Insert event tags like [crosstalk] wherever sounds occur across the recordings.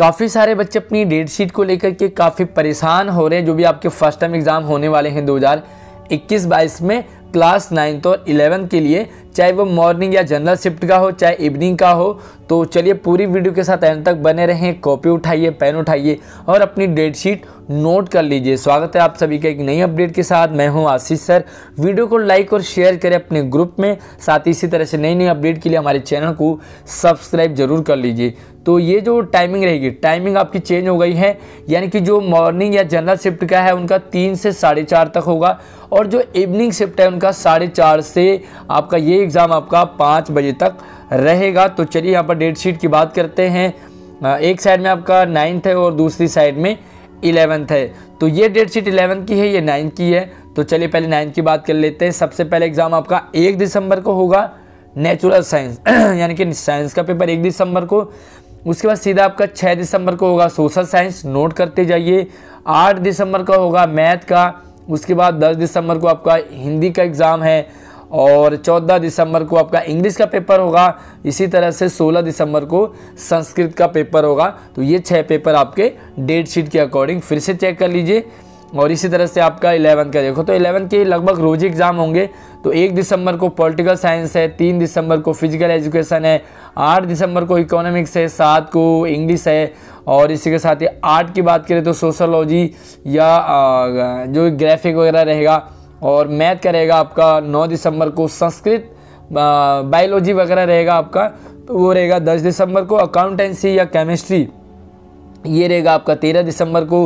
काफ़ी सारे बच्चे अपनी डेट शीट को लेकर के काफ़ी परेशान हो रहे हैं जो भी आपके फर्स्ट टाइम एग्ज़ाम होने वाले हैं 2021 बाईस में क्लास नाइन्थ और इलेवंथ के लिए चाहे वो मॉर्निंग या जनरल शिफ्ट का हो चाहे इवनिंग का हो तो चलिए पूरी वीडियो के साथ एंड तक बने रहें कॉपी उठाइए पेन उठाइए और अपनी डेट शीट नोट कर लीजिए स्वागत है आप सभी का एक नई अपडेट के साथ मैं हूं आशीष सर वीडियो को लाइक और शेयर करें अपने ग्रुप में साथ ही इसी तरह से नई नई अपडेट के लिए हमारे चैनल को सब्सक्राइब जरूर कर लीजिए तो ये जो टाइमिंग रहेगी टाइमिंग आपकी चेंज हो गई है यानी कि जो मॉर्निंग या जनरल शिफ्ट का है उनका तीन से साढ़े चार तक होगा और जो इवनिंग शिफ्ट है उनका साढ़े चार से आपका ये एग्ज़ाम आपका पाँच बजे तक रहेगा तो चलिए यहाँ पर डेट शीट की बात करते हैं एक साइड में आपका नाइन्थ है और दूसरी साइड में इलेवंथ है तो ये डेट शीट इलेवंथ की है ये नाइन्थ की है तो चलिए पहले नाइन्थ की बात कर लेते हैं सबसे पहले एग्ज़ाम आपका एक दिसंबर को होगा नेचुरल साइंस [clears throat] यानी कि साइंस का पेपर एक दिसंबर को उसके बाद सीधा आपका छः दिसंबर को होगा सोशल साइंस नोट करते जाइए आठ दिसंबर का होगा मैथ का उसके बाद दस दिसंबर को आपका हिंदी का एग्ज़ाम है और 14 दिसंबर को आपका इंग्लिश का पेपर होगा इसी तरह से 16 दिसंबर को संस्कृत का पेपर होगा तो ये छः पेपर आपके डेट शीट के अकॉर्डिंग फिर से चेक कर लीजिए और इसी तरह से आपका इलेवन का देखो तो इलेवन के लगभग रोज एग्ज़ाम होंगे तो एक दिसंबर को पॉलिटिकल साइंस है तीन दिसंबर को फिजिकल एजुकेशन है आठ दिसंबर को इकोनॉमिक्स है सात को इंग्लिश है और इसी के साथ ही आठ की बात करें तो सोशोलॉजी या जो ग्राफिक वगैरह रहेगा और मैथ का रहेगा आपका नौ दिसंबर को संस्कृत बायोलॉजी वगैरह रहेगा आपका तो वो रहेगा दस दिसंबर को अकाउंटेंसी या केमिस्ट्री ये रहेगा आपका तेरह दिसंबर को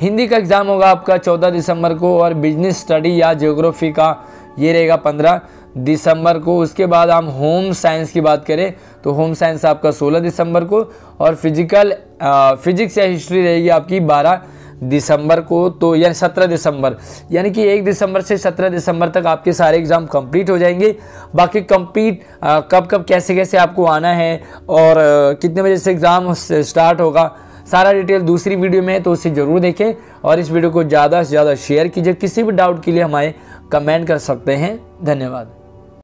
हिंदी का एग्ज़ाम होगा आपका चौदह दिसंबर को और बिजनेस स्टडी या जियोग्राफी का ये रहेगा पंद्रह दिसंबर को उसके बाद हम होम साइंस की बात करें तो होम साइंस आपका सोलह दिसंबर को और फिजिकल फिजिक्स या हिस्ट्री रहेगी आपकी बारह दिसंबर को तो यानी सत्रह दिसंबर यानी कि एक दिसंबर से सत्रह दिसंबर तक आपके सारे एग्ज़ाम कंप्लीट हो जाएंगे बाकी कंप्लीट कब कब कैसे कैसे आपको आना है और कितने बजे से एग्ज़ाम स्टार्ट होगा सारा डिटेल दूसरी वीडियो में है तो उसे ज़रूर देखें और इस वीडियो को ज़्यादा से ज़्यादा शेयर कीजिए किसी भी डाउट के लिए हमारे कमेंट कर सकते हैं धन्यवाद